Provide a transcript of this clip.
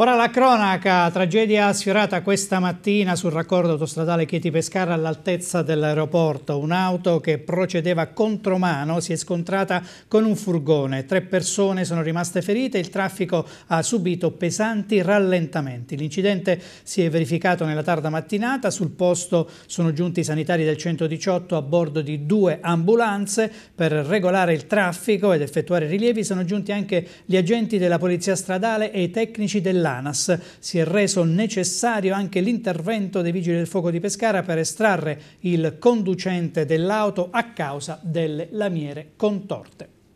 Ora la cronaca, tragedia sfiorata questa mattina sul raccordo autostradale Chieti-Pescara all'altezza dell'aeroporto. Un'auto che procedeva contromano si è scontrata con un furgone. Tre persone sono rimaste ferite, il traffico ha subito pesanti rallentamenti. L'incidente si è verificato nella tarda mattinata, sul posto sono giunti i sanitari del 118 a bordo di due ambulanze per regolare il traffico ed effettuare rilievi. Sono giunti anche gli agenti della polizia stradale e i tecnici dell'aeroporto dell'ANAS. Si è reso necessario anche l'intervento dei Vigili del Fuoco di Pescara per estrarre il conducente dell'auto a causa delle lamiere contorte.